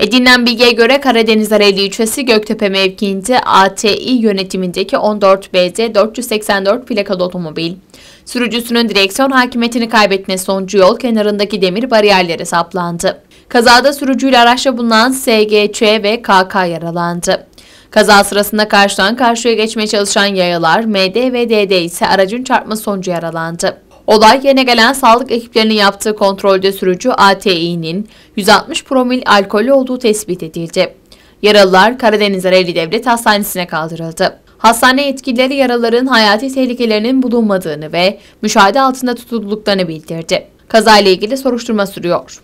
Edinilen bilgiye göre Karadeniz Areli ilçesi Göktepe mevkiinde ATI yönetimindeki 14BD 484 plakalı otomobil. Sürücüsünün direksiyon hakimiyetini kaybetme sonucu yol kenarındaki demir bariyerlere saplandı. Kazada sürücüyle araçta bulunan SGÇ ve KK yaralandı. Kaza sırasında karşıdan karşıya geçmeye çalışan yayalar MD ve DD ise aracın çarpması sonucu yaralandı. Olay yerine gelen sağlık ekiplerinin yaptığı kontrolde sürücü ATI'nin 160 promil alkolü olduğu tespit edildi. Yaralılar Karadeniz Ereğli Devlet Hastanesi'ne kaldırıldı. Hastane yetkilileri yaraların hayati tehlikelerinin bulunmadığını ve müşahede altında tutulduklarını bildirdi. Kazayla ilgili soruşturma sürüyor.